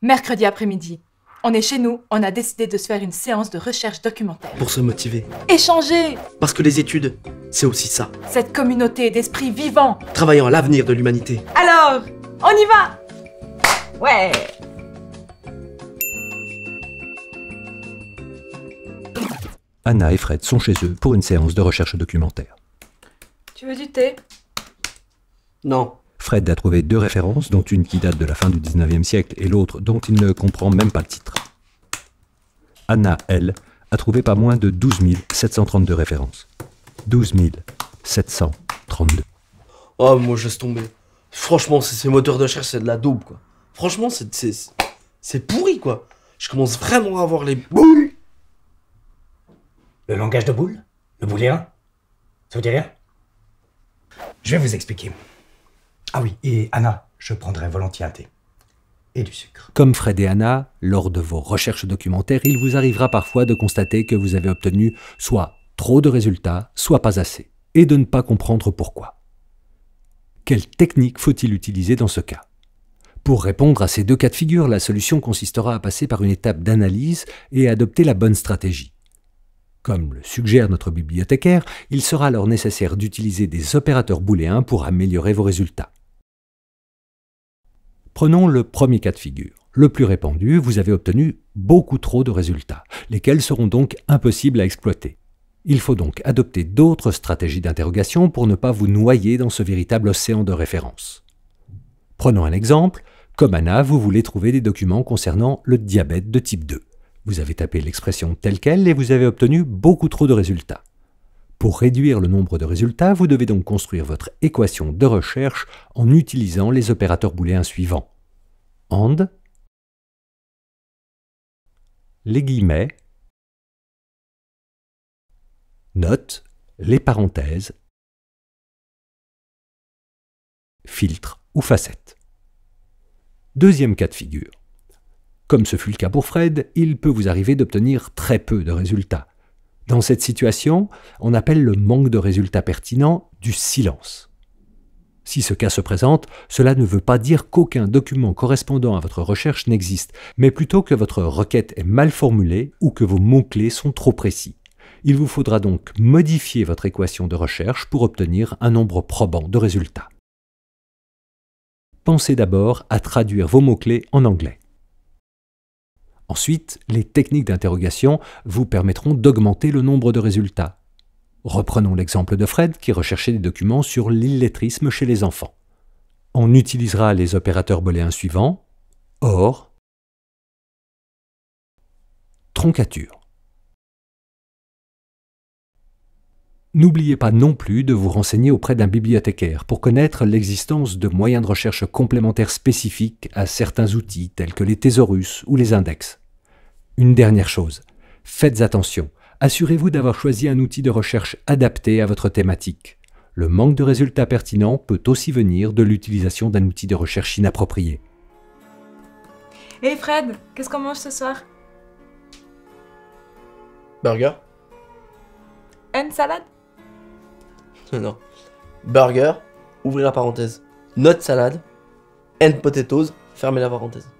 Mercredi après-midi, on est chez nous, on a décidé de se faire une séance de recherche documentaire. Pour se motiver. Échanger Parce que les études, c'est aussi ça. Cette communauté d'esprits vivants. Travaillant à l'avenir de l'humanité. Alors, on y va Ouais Anna et Fred sont chez eux pour une séance de recherche documentaire. Tu veux du thé Non. Fred a trouvé deux références, dont une qui date de la fin du 19e siècle et l'autre dont il ne comprend même pas le titre. Anna, elle, a trouvé pas moins de 12 732 références. 12 732. Oh, moi, je laisse tomber. Franchement, ces moteurs de recherche, c'est de la double, quoi. Franchement, c'est c'est... pourri, quoi. Je commence vraiment à avoir les boules. Le langage de boules Le bouléen Ça vous dit rien Je vais vous expliquer. Ah oui, et Anna, je prendrai volontiers un thé. Et du sucre. Comme Fred et Anna, lors de vos recherches documentaires, il vous arrivera parfois de constater que vous avez obtenu soit trop de résultats, soit pas assez, et de ne pas comprendre pourquoi. Quelle technique faut-il utiliser dans ce cas Pour répondre à ces deux cas de figure, la solution consistera à passer par une étape d'analyse et à adopter la bonne stratégie. Comme le suggère notre bibliothécaire, il sera alors nécessaire d'utiliser des opérateurs booléens pour améliorer vos résultats. Prenons le premier cas de figure. Le plus répandu, vous avez obtenu beaucoup trop de résultats, lesquels seront donc impossibles à exploiter. Il faut donc adopter d'autres stratégies d'interrogation pour ne pas vous noyer dans ce véritable océan de référence. Prenons un exemple. Comme Anna, vous voulez trouver des documents concernant le diabète de type 2. Vous avez tapé l'expression telle qu'elle et vous avez obtenu beaucoup trop de résultats. Pour réduire le nombre de résultats, vous devez donc construire votre équation de recherche en utilisant les opérateurs booléens suivants. AND, les guillemets, notes, les parenthèses, filtre ou facette. Deuxième cas de figure. Comme ce fut le cas pour Fred, il peut vous arriver d'obtenir très peu de résultats. Dans cette situation, on appelle le manque de résultats pertinents du silence. Si ce cas se présente, cela ne veut pas dire qu'aucun document correspondant à votre recherche n'existe, mais plutôt que votre requête est mal formulée ou que vos mots-clés sont trop précis. Il vous faudra donc modifier votre équation de recherche pour obtenir un nombre probant de résultats. Pensez d'abord à traduire vos mots-clés en anglais. Ensuite, les techniques d'interrogation vous permettront d'augmenter le nombre de résultats. Reprenons l'exemple de Fred qui recherchait des documents sur l'illettrisme chez les enfants. On utilisera les opérateurs booléens suivants or, troncature. N'oubliez pas non plus de vous renseigner auprès d'un bibliothécaire pour connaître l'existence de moyens de recherche complémentaires spécifiques à certains outils tels que les thésaurus ou les index. Une dernière chose, faites attention, assurez-vous d'avoir choisi un outil de recherche adapté à votre thématique. Le manque de résultats pertinents peut aussi venir de l'utilisation d'un outil de recherche inapproprié. Hé Fred, qu'est-ce qu'on mange ce soir Burger. And salade Non. Burger, ouvrez la parenthèse. Notre salade, and potatoes, fermez la parenthèse.